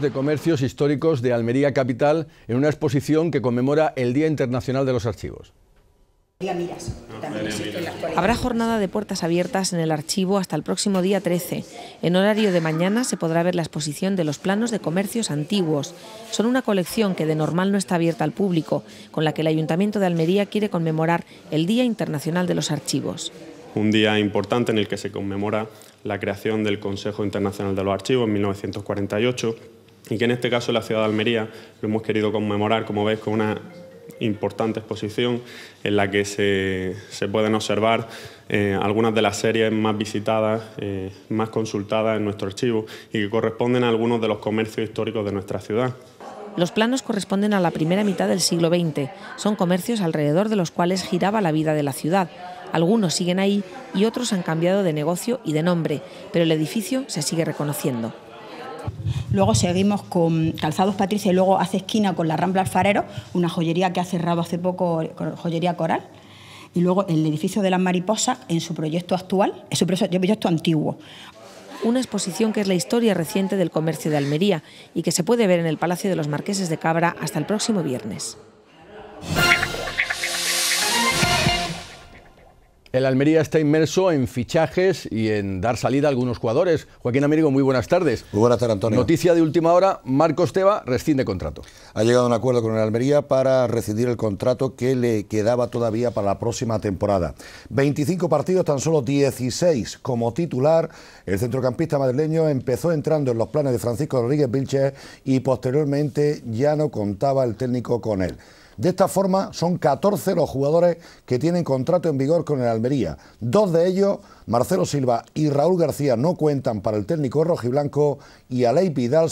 de Comercios Históricos de Almería Capital en una exposición que conmemora el Día Internacional de los Archivos. Habrá jornada de puertas abiertas en el archivo hasta el próximo día 13. En horario de mañana se podrá ver la exposición de los planos de comercios antiguos. Son una colección que de normal no está abierta al público, con la que el Ayuntamiento de Almería quiere conmemorar el Día Internacional de los Archivos. Un día importante en el que se conmemora la creación del Consejo Internacional de los Archivos en 1948 y que en este caso la ciudad de Almería lo hemos querido conmemorar, como veis, con una importante exposición en la que se, pueden observar eh, algunas de las series más visitadas, eh, más consultadas en nuestro archivo y que corresponden a algunos de los comercios históricos de nuestra ciudad. Los planos corresponden a la primera mitad del siglo XX. Son comercios alrededor de los cuales giraba la vida de la ciudad. Algunos siguen ahí y otros han cambiado de negocio y de nombre, pero el edificio se sigue reconociendo luego seguimos con Calzados Patricia y luego hace esquina con la Rambla Alfarero, una joyería que ha cerrado hace poco, joyería coral. Y luego el edificio de las mariposas en su proyecto actual, en su proyecto antiguo, una exposición que es la historia reciente del comercio de Almería y que se puede ver en el Palacio de los Marqueses de Cabra hasta el próximo viernes. El Almería está inmerso en fichajes y en dar salida a algunos jugadores. Joaquín Américo, muy buenas tardes. Muy buenas tardes, Antonio. Noticia de última hora, Marco Esteba rescinde contrato. Ha llegado a un acuerdo con el Almería para rescindir el contrato que le quedaba todavía para la próxima temporada. 25 partidos, tan solo 16 como titular. El centrocampista madrileño empezó entrando en los planes de Francisco Rodríguez Vilches y posteriormente ya no contaba el técnico con él. De esta forma, son 14 los jugadores que tienen contrato en vigor con el Almería. Dos de ellos, Marcelo Silva y Raúl García, no cuentan para el técnico rojiblanco y Alei Vidal